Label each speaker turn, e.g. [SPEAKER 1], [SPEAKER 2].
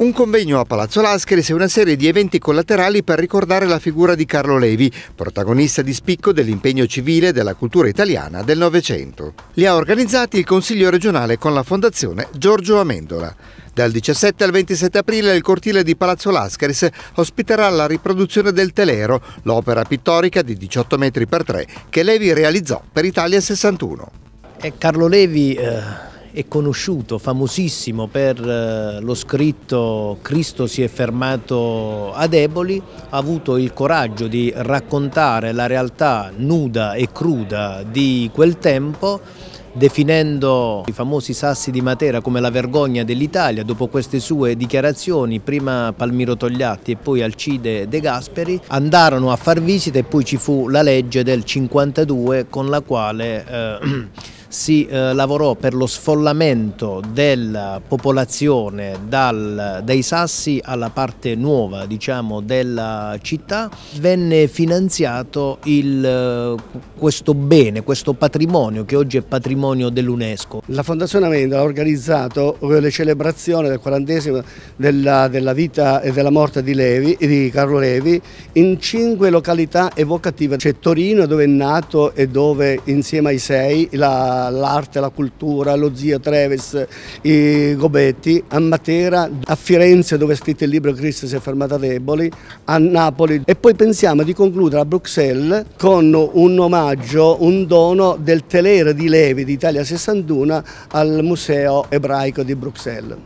[SPEAKER 1] Un convegno a Palazzo Lascheris e una serie di eventi collaterali per ricordare la figura di Carlo Levi, protagonista di spicco dell'impegno civile della cultura italiana del Novecento. Li ha organizzati il Consiglio regionale con la Fondazione Giorgio Amendola. Dal 17 al 27 aprile il cortile di Palazzo Lascaris ospiterà la riproduzione del Telero, l'opera pittorica di 18 metri per 3 che Levi realizzò per Italia 61.
[SPEAKER 2] Carlo Levi eh è conosciuto, famosissimo per eh, lo scritto Cristo si è fermato a deboli, ha avuto il coraggio di raccontare la realtà nuda e cruda di quel tempo definendo i famosi sassi di Matera come la vergogna dell'Italia dopo queste sue dichiarazioni prima Palmiro Togliatti e poi Alcide De Gasperi andarono a far visita e poi ci fu la legge del 52 con la quale eh, si eh, lavorò per lo sfollamento della popolazione dal, dai sassi alla parte nuova diciamo, della città, venne finanziato il, eh, questo bene, questo patrimonio che oggi è patrimonio dell'UNESCO. La
[SPEAKER 3] Fondazione Amendola ha organizzato eh, le celebrazioni del quarantesimo della, della vita e della morte di, Levi, di Carlo Levi in cinque località evocative. C'è Torino dove è nato e dove insieme ai sei la l'arte, la cultura, lo zio Treves, i Gobetti, a Matera, a Firenze dove è scritto il libro Cristo si è fermata deboli, a Napoli e poi pensiamo di concludere a Bruxelles con un omaggio, un dono del telere di Levi d'Italia 61 al Museo ebraico di Bruxelles.